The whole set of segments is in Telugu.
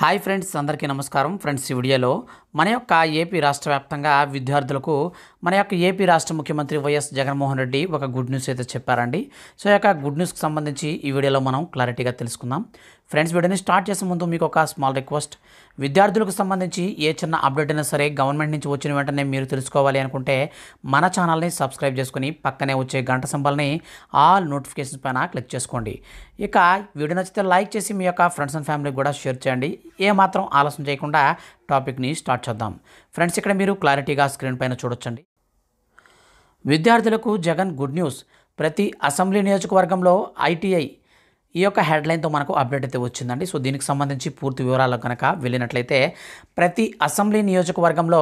హాయ్ ఫ్రెండ్స్ అందరికీ నమస్కారం ఫ్రెండ్స్ ఈ వీడియోలో మన యొక్క ఏపీ రాష్ట్ర వ్యాప్తంగా విద్యార్థులకు మన యొక్క ఏపీ రాష్ట్ర ముఖ్యమంత్రి వైఎస్ జగన్మోహన్ రెడ్డి ఒక గుడ్ న్యూస్ అయితే చెప్పారండి సో యొక్క గుడ్ న్యూస్కి సంబంధించి ఈ వీడియోలో మనం క్లారిటీగా తెలుసుకుందాం ఫ్రెండ్స్ వీడియోని స్టార్ట్ చేసే ముందు మీకు ఒక స్మాల్ రిక్వెస్ట్ విద్యార్థులకు సంబంధించి ఏ చిన్న అప్డేట్ అయినా సరే గవర్నమెంట్ నుంచి వచ్చిన వెంటనే మీరు తెలుసుకోవాలి అనుకుంటే మన ఛానల్ని సబ్స్క్రైబ్ చేసుకుని పక్కనే వచ్చే గంట సింబల్ని ఆల్ నోటిఫికేషన్స్ పైన క్లిక్ చేసుకోండి ఇక వీడియో నచ్చితే లైక్ చేసి మీ యొక్క ఫ్రెండ్స్ అండ్ ఫ్యామిలీకి కూడా షేర్ చేయండి ఏమాత్రం ఆలస్యం చేయకుండా టాపిక్ని స్టార్ట్ చేద్దాం ఫ్రెండ్స్ ఇక్కడ మీరు క్లారిటీగా స్క్రీన్ పైన చూడొచ్చండి విద్యార్థులకు జగన్ గుడ్ న్యూస్ ప్రతి అసెంబ్లీ నియోజకవర్గంలో ఐటీఐ ఈ యొక్క హెడ్లైన్తో మనకు అప్డేట్ అయితే వచ్చిందండి సో దీనికి సంబంధించి పూర్తి వివరాలు కనుక వెళ్ళినట్లయితే ప్రతి అసెంబ్లీ నియోజకవర్గంలో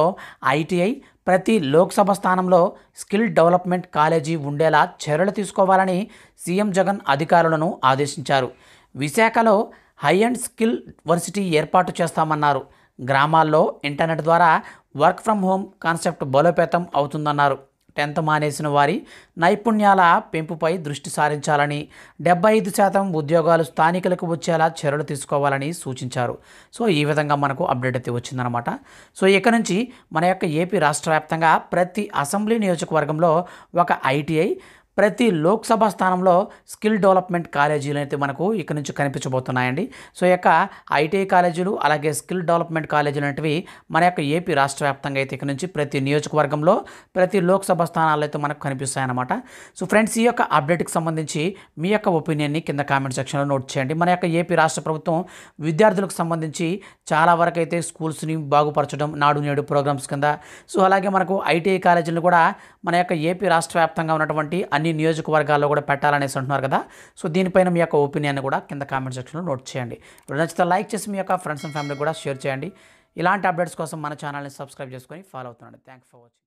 ఐటీఐ ప్రతి లోక్సభ స్థానంలో స్కిల్ డెవలప్మెంట్ కాలేజీ ఉండేలా చర్యలు తీసుకోవాలని సీఎం జగన్ అధికారులను ఆదేశించారు విశాఖలో హై అండ్ స్కిల్ వర్సిటీ ఏర్పాటు చేస్తామన్నారు గ్రామాల్లో ఇంటర్నెట్ ద్వారా వర్క్ ఫ్రమ్ హోమ్ కాన్సెప్ట్ బలోపేతం అవుతుందన్నారు టెన్త్ మానేసిన వారి నైపుణ్యాల పెంపుపై దృష్టి సారించాలని డెబ్బై ఐదు శాతం ఉద్యోగాలు స్థానికులకు వచ్చేలా చర్యలు తీసుకోవాలని సూచించారు సో ఈ విధంగా మనకు అప్డేట్ అయితే వచ్చిందనమాట సో ఇక నుంచి మన యొక్క ఏపీ రాష్ట్ర ప్రతి అసెంబ్లీ నియోజకవర్గంలో ఒక ఐటీఐ ప్రతి లోక్సభ స్థానంలో స్కిల్ డెవలప్మెంట్ కాలేజీలు అయితే మనకు ఇక్కడ నుంచి కనిపించబోతున్నాయండి సో యొక్క ఐటీఐ కాలేజీలు అలాగే స్కిల్ డెవలప్మెంట్ కాలేజీలు అనేవి మన యొక్క ఏపీ రాష్ట్ర వ్యాప్తంగా అయితే ఇక్కడ నుంచి ప్రతి నియోజకవర్గంలో ప్రతి లోక్సభ స్థానాల్లో అయితే మనకు కనిపిస్తాయన్నమాట సో ఫ్రెండ్స్ ఈ యొక్క అప్డేట్కి సంబంధించి మీ యొక్క ఒపీనియన్ని కింద కామెంట్ సెక్షన్లో నోట్ చేయండి మన యొక్క ఏపీ రాష్ట్ర ప్రభుత్వం విద్యార్థులకు సంబంధించి చాలా వరకు అయితే స్కూల్స్ని బాగుపరచడం నాడు నేడు ప్రోగ్రామ్స్ కింద సో అలాగే మనకు ఐటీఐ కాలేజీలు కూడా మన యొక్క ఏపీ రాష్ట్ర వ్యాప్తంగా ఉన్నటువంటి అన్ని అన్ని నియోజకవర్గాల్లో కూడా పెట్టాలనేసి అంటున్నారు కదా సో దీనిపైన మీ యొక్క ఒపీనియన్ కూడా కింద కామెంట్ సెక్షన్లో నోట్ చేయండి నచ్చితే లైక్ చేసి మీ యొక్క ఫ్రెండ్స్ అండ్ ఫ్యామిలీ కూడా షేర్ చేయండి ఇలాంటి అప్డేట్స్ కోసం మన ఛానల్ని సబ్స్క్రైబ్ చేసుకొని ఫాలో అవుతున్నాడు థ్యాంక్ ఫర్ వాచింగ్